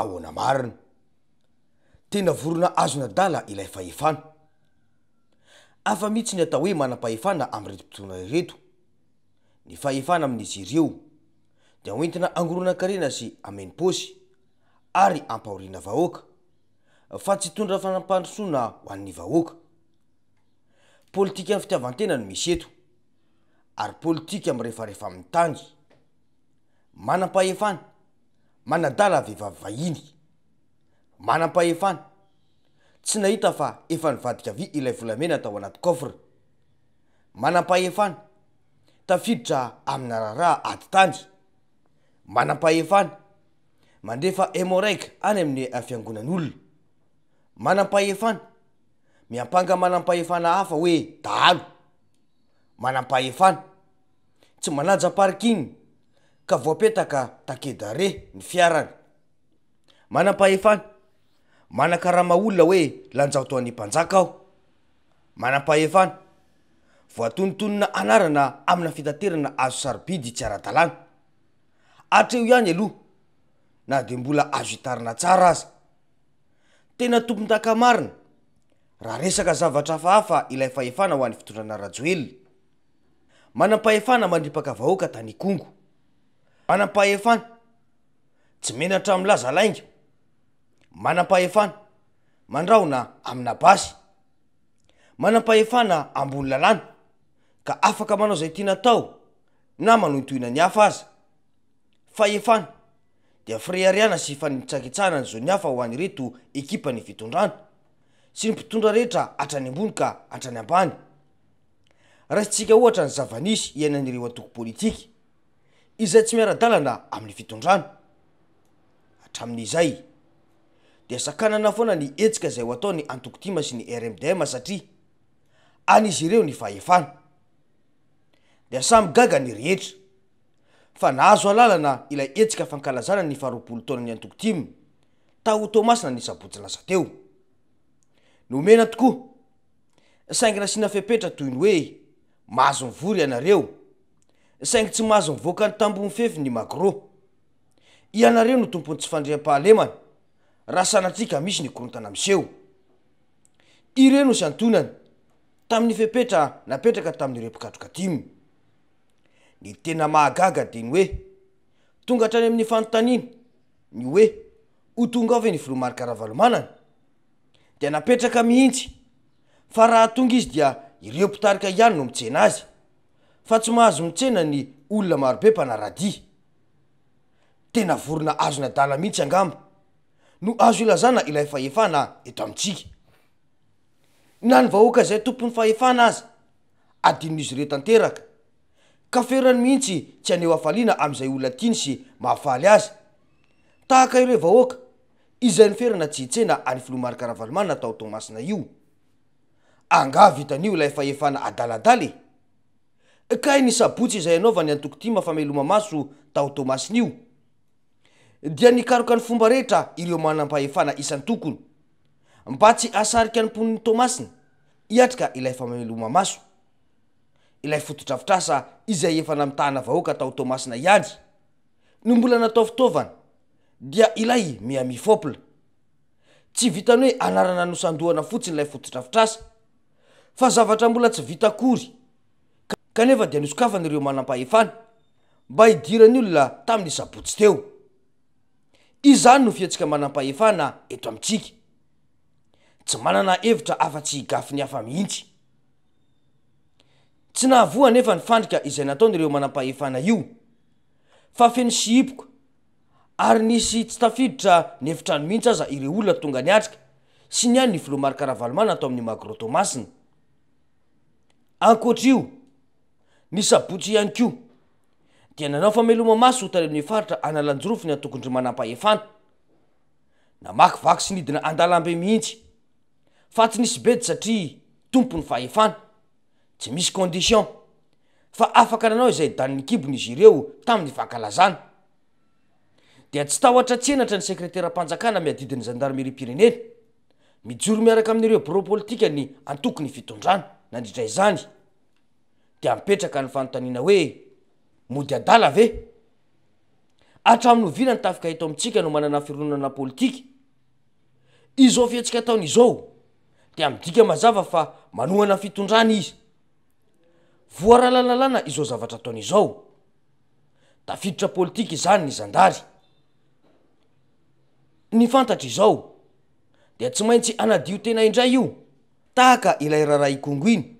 aoana marina tena vorona azona dala ilay fahefana afa mihitsy ny atao hoe manam-paefana amyretompitona reto ny fahefana amin'izy ireo dea hoentina angorona an-karena sy amenypôsy ary ampahoriana vahoaka fa tsy tondra fanampandrosona ho an'ny vahoaka pôlitika ay fitiavan-tena no misy eto ary pôlitika amy refarehefa ami'ny tangy manam-pahefana manadala vehiva vahiny manam-paefana tsy nahita fa efa nivadika avy ilay volamena atao anaty kofra manam-paefana tafiditra aminararaha ady tany manam-paefana mandefa emorage any amin'ny fiangonanyolona manam-paefana miampanga manam-paefana hafa hoe dalo manam-paefana tsy manaja parkiny kavoapetaka takedare ny fiarany manam-paefana manankaramaolona hoe lanja to any mpanjaka aho manam-paefana voatontonona anarana amina fitaterina azo sarobidy tsyara-dalàna atreo ihany aloha na de mbola azo itarina tsara aza tena tompontakamarina raha resaka zavatra afa hafa ilay faefana ho an'ny fitondrana rajoelna manam-paefana mandripaka vahoaka tany kongo manam-paefana tsy menatra amlaza lainga manam-paefana mandrao na ami'nabasy manam-paefana ambony lalàna ka afaka manao zay tya natao na manotoina ny hafa aza faefna de fre ariana sy fanitsakitsahanany zao ny afa ho an'ny reto ekipa ny vitondrana sy ny mpitondra rehetra atrany ambony ka atrany abany ra tsika ohatra ny zavanisy iainanyreo an-toko pôlitika izay tsy miara-dalana amin'ny fitondrano hatramin'izay de sakanana foana ny etsika zay ho atao ny antoktima sy ny rmdm satria anizy ireo ny fahefana de samygaga ny rehetra fa nahazo alalana ilay etika fankalazana ny faharoapolo taona ny antoktima tahotomasina ny sabojylaza teo nomena tokoa saingina sinafepetra toy ny hoe mahazonyvory ianareo saingy tsy mahazo myvoakany tambomy fefy ny magro ianareno tompony tsy fandream-pahalemana ra sanatsika misy ny korontana amseho ireno santonany tamin'ny fepetra napetraka tamn'nyreompikatrokaim ny tena mahagaga de ny oe tonga hatrany amin'ny fanontaniny ny oe ho tonga aove ny vlomaryka ravalomanany dia napetraka mihitsy fa raha tonga izy dia ireo mpitarika ihany no mitsena azy fa tsy mahazo mitsena ny olona marobe mpanarady tena vorona azo nadala mihitsy angamo no azoazna iaaena atanyaaa zay tompony na ainizy retaeak kaferany mihintsy tsy aneo afaina amzay olona tn sy aay aa eaak izay nyferana tsy sena ay flomarykaravalomany nataotomana iagavinoaanadada e! kay ny sabotsy izay anaova ny antokotyma fameloma maso tao tômasiny io dia nkaroka ny fomba rehetra ireo manapenaintokoy mba tsy asariky anymponny ômasina iatrka iayoaa no mbola natao fitaovana dia ilay miamifôla tsy vitanyhoe anarnnosaoana fotsiny lay fototravitras fa zavatra mbola tsy vita kory kanefa de nisokafa nyreo manampaefana mba idirany olona tamin'ny sabotsy teo izany no fiatsika manampaefana eto amitsika tsy manana evitra afa-tsy gafi ny hafa-mihitsy tsy nahavoa nefa nfandrika izay nataonyreomanampaena io fa feny syiok ary nisy tsy tafiditra ny evitra no mihintsy aza ireo olona tonga ny atrika sy ny any ny vlomarykaravalomanaa atao amin'ny magrotômasiny ankotra io nysabotsy ianyko di nanao faeloma maso taenfaritra analanjorofo ny antokonry manaeahtseta tmpony ana tsy misy ôndiô annaay dannkibony zyireoyedidinyadarryene mijoro miarak am'iebrôpôlitika ny antokony fitondrana nandritra izany de mipetraka ny fanontanina hoe mody adala ave atramn'ny ho vina ny tafika ito amitsika no manana fironana pôlitika izao fiatsika ataon'izao de midika mazava fa manoana fitondrany izy voaraha lanalana izao zavatra ataon'izao tafiditra pôlitika zany ny zandary ny fantatra izao de tsy maintsy anadio tena indray io tahaka ilay raray ikongoiny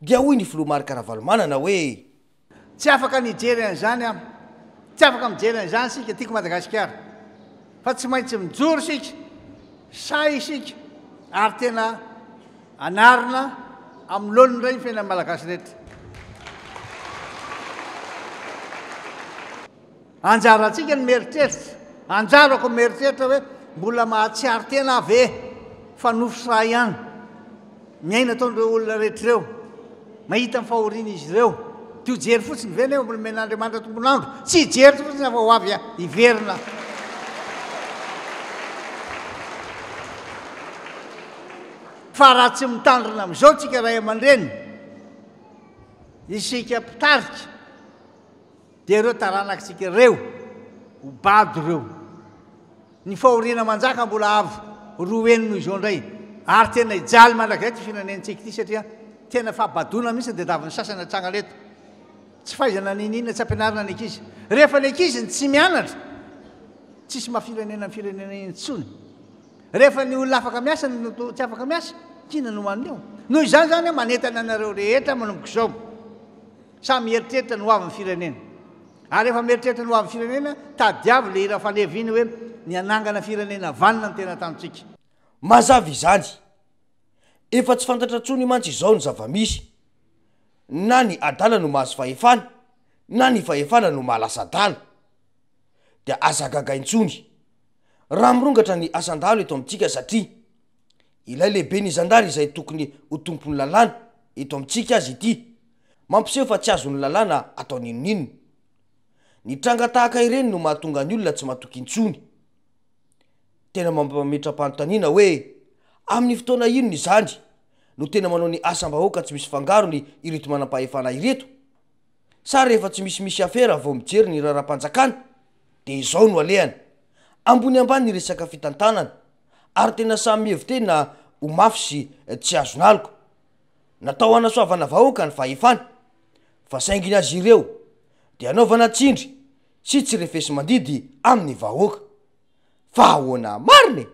dia hoy ny floamary karahavalomanana hoe tsy afaka nijerian zany a tsy afaka miijerianzany sika tiako madagasikara fa tsy maintsy mijoro sika say sika ary tena anarina amylolony ray ny fiaina an malagasi rehetra anjara antsika ny meritreritra anjara ko meritreritra hoe mbola mahatsy ary tena avy e fa nofo sra ihany miaina ataonyreo olona rehetrareo mahita n'fahoriana izy ireo tio jery fotsiny vena mbola man'andriamanitra tompon andro tsy jerytfotsiny aa ho aya ah, iverina fa ra tsy mitandrina amzaotsika ray aman-drenn isika mpitariky de reo taranaktsika reo o bady reo ny fahoriana manjaka mbola avy roeninoho izao ndray ary tena ijaly mandrakzay ty fihnanantsika ty satria tena faabadona mihitsyde davi'ny sasany -aganeto tsy fahizana nininna tsy ampianarana nyakizy rehefa ny ankiziny tsy mianatra tsisy mahafirenena firenena inytsony rehefa ny olona afaka miasa tsy afakamiasa kinanoaneo noho izany zany manetana anareo rehetra manobokzao sa mieritreritra ny oannyfirenenaary ehfa mieritreritra noafirenena tadiale irafanev iny hoe nianangana firenena vanina ntenatatsik mazava izany efa tsy fantatra tsony mantsy zao ny zavamisy na ny adala no mahazo fahefana na ny fahefana no mahalasadala d azagagaintsony raha mirongatra ny aandalo eto amtika satria ilay lehibe nyzndary zay tokony hotompony lalàna eto amtsika azy ty mampiseo fa tsy azony lalàna ataonyinon inon ny trangatahaka ireny no mahatonga any olona tsy mahatoky ntsony tena mampmetra-panotanina hoe amin'ny fotoana ino ny zany no tena manao ny asambahoaka tsy misy fangaony reto manapahfnaetehefa tsy misimisy avojery nyrara-ae aonoe ambony ambany ny resak fitantanana arytena samyevitena oafy sy eh, y azonaonaaka nyaigny azyireo de anaovana tsindry sy tsy refesy mandidy ami'ny vahoaka fa aona mariny e!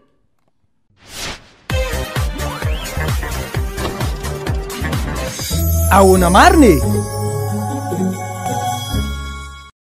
عونمرني